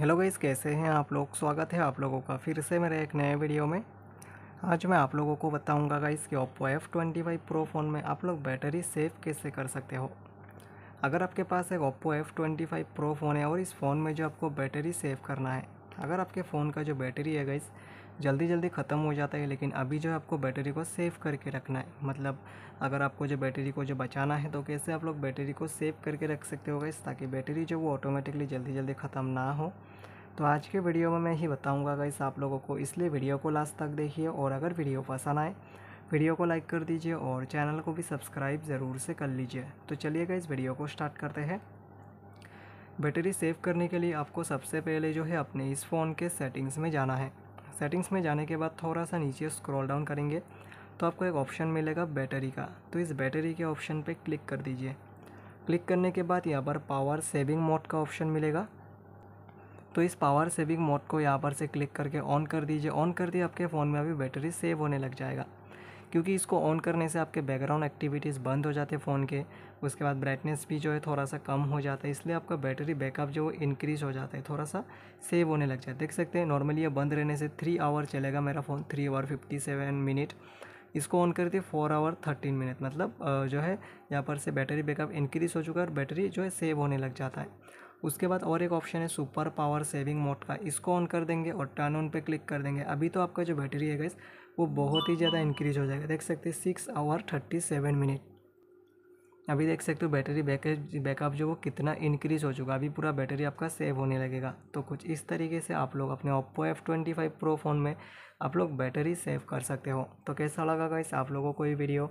hello guys कैसे हैं आप लोग स्वागत है आप लोगों का फिर से मेरे एक नए वीडियो में आज मैं आप लोगों को बताऊंगा गाइस कि Oppo F twenty five pro phone में आप लोग बैटरी सेव कैसे कर सकते हो अगर आपके पास एक Oppo F twenty five pro phone है और इस फ़ोन में जो आपको बैटरी सेव करना है अगर आपके फ़ोन का जो बैटरी है गाइस जल्दी जल्दी ख़त्म हो जाता है लेकिन अभी जो है आपको बैटरी को सेव करके रखना है मतलब अगर आपको जो बैटरी को जो बचाना है तो कैसे आप लोग बैटरी को सेव करके रख सकते हो गए ताकि बैटरी जो वो ऑटोमेटिकली जल्दी जल्दी ख़त्म ना हो तो आज के वीडियो में मैं ही बताऊंगा गाइस आप लोगों को इसलिए वीडियो को लास्ट तक देखिए और अगर वीडियो पसंद आए वीडियो को लाइक कर दीजिए और चैनल को भी सब्सक्राइब ज़रूर से कर लीजिए तो चलिए गाइस वीडियो को स्टार्ट करते हैं बैटरी सेव करने के लिए आपको सबसे पहले जो है अपने इस फ़ोन के सेटिंग्स में जाना है सेटिंग्स में जाने के बाद थोड़ा सा नीचे स्क्रॉल डाउन करेंगे तो आपको एक ऑप्शन मिलेगा बैटरी का तो इस बैटरी के ऑप्शन पे क्लिक कर दीजिए क्लिक करने के बाद यहाँ पर पावर सेविंग मोड का ऑप्शन मिलेगा तो इस पावर सेविंग मोड को यहाँ पर से क्लिक करके ऑन कर दीजिए ऑन कर दिए आपके फ़ोन में अभी बैटरी सेव होने लग जाएगा क्योंकि इसको ऑन करने से आपके बैकग्राउंड एक्टिविटीज़ बंद हो जाते हैं फ़ोन के उसके बाद ब्राइटनेस भी जो है थोड़ा सा कम हो जाता है इसलिए आपका बैटरी बैकअप जो इंक्रीज़ हो जाता है थोड़ा सा सेव होने लग जाता है देख सकते हैं नॉर्मली ये बंद रहने से थ्री आवर चलेगा मेरा phone three hour fifty seven minute इसको ऑन करते फोर आवर थर्टीन मिनट मतलब जो है यहाँ पर से बैटरी बैकअप इंक्रीज़ हो चुका है और बैटरी जो है सेव होने लग जाता है उसके बाद और एक ऑप्शन है सुपर पावर सेविंग मोड का इसको ऑन कर देंगे और टर्न ऑन पे क्लिक कर देंगे अभी तो आपका जो बैटरी है गैस वो बहुत ही ज़्यादा इंक्रीज हो जाएगा देख सकते हैं six hour thirty seven minute अभी देख सकते हो बैटरी बैकअप बैकअप जो वो कितना इंक्रीज़ हो चुका अभी पूरा बैटरी आपका सेव होने लगेगा तो कुछ इस तरीके से आप लोग अपने Oppo F twenty five pro phone में आप लोग बैटरी सेव कर सकते हो तो कैसा लगा गाइस आप लोगों को ये वीडियो